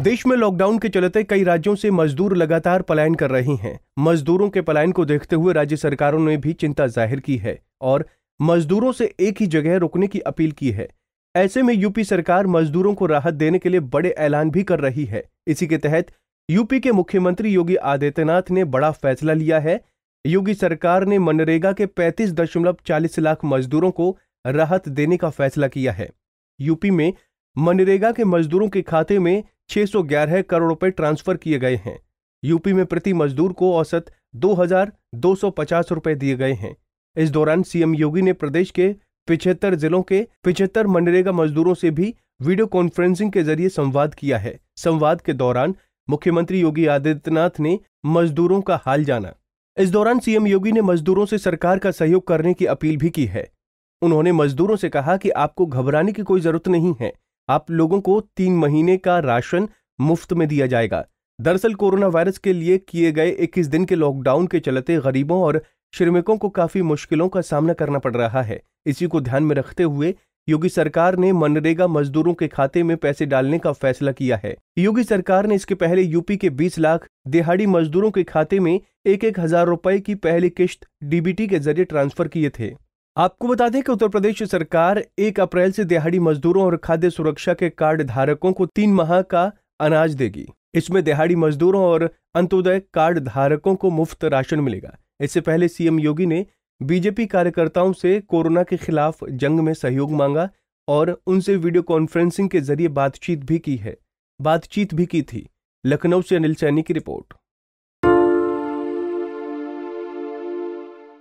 देश में लॉकडाउन के चलते कई राज्यों से मजदूर लगातार पलायन कर रहे हैं मजदूरों के पलायन को देखते हुए राज्य सरकारों ने भी चिंता जाहिर की है और मजदूरों से एक ही जगह रुकने की अपील की है ऐसे में यूपी सरकार मजदूरों को राहत देने के लिए बड़े ऐलान भी कर रही है इसी के तहत यूपी के मुख्यमंत्री योगी आदित्यनाथ ने बड़ा फैसला लिया है योगी सरकार ने मनरेगा के दशमलव चालीस लाख मजदूरों को राहत देने का फैसला किया है यूपी में मनरेगा के मजदूरों के खाते में छह करोड़ रुपए ट्रांसफर किए गए हैं यूपी में प्रति मजदूर को औसत पचास रुपए दिए गए हैं इस दौरान सीएम योगी ने प्रदेश के पिछहत्तर जिलों के पिछहत्तर मनरेगा मजदूरों से भी वीडियो कॉन्फ्रेंसिंग के जरिए संवाद किया है संवाद के दौरान मुख्यमंत्री योगी आदित्यनाथ ने मजदूरों का हाल जाना इस दौरान सीएम योगी ने मजदूरों से सरकार का सहयोग करने की अपील भी की है उन्होंने मजदूरों से कहा कि आपको घबराने की कोई जरूरत नहीं है आप लोगों को तीन महीने का राशन मुफ्त में दिया जाएगा दरअसल कोरोना वायरस के लिए किए गए 21 दिन के लॉकडाउन के चलते गरीबों और श्रमिकों को काफी मुश्किलों का सामना करना पड़ रहा है इसी को ध्यान में रखते हुए योगी सरकार ने मनरेगा मजदूरों के खाते में पैसे डालने का फैसला किया है योगी सरकार ने इसके पहले यूपी के 20 लाख दिहाड़ी मजदूरों के खाते में एक एक हजार रुपए की पहली किश्त डीबीटी के जरिए ट्रांसफर किए थे आपको बता दें कि उत्तर प्रदेश सरकार एक अप्रैल से दिहाड़ी मजदूरों और खाद्य सुरक्षा के कार्ड धारकों को तीन माह का अनाज देगी इसमें दिहाड़ी मजदूरों और अंत्योदय कार्ड धारकों को मुफ्त राशन मिलेगा इससे पहले सीएम योगी ने बीजेपी कार्यकर्ताओं से कोरोना के खिलाफ जंग में सहयोग मांगा और उनसे वीडियो कॉन्फ्रेंसिंग के जरिए बातचीत भी की है बातचीत भी की थी लखनऊ से अनिल सैनी की रिपोर्ट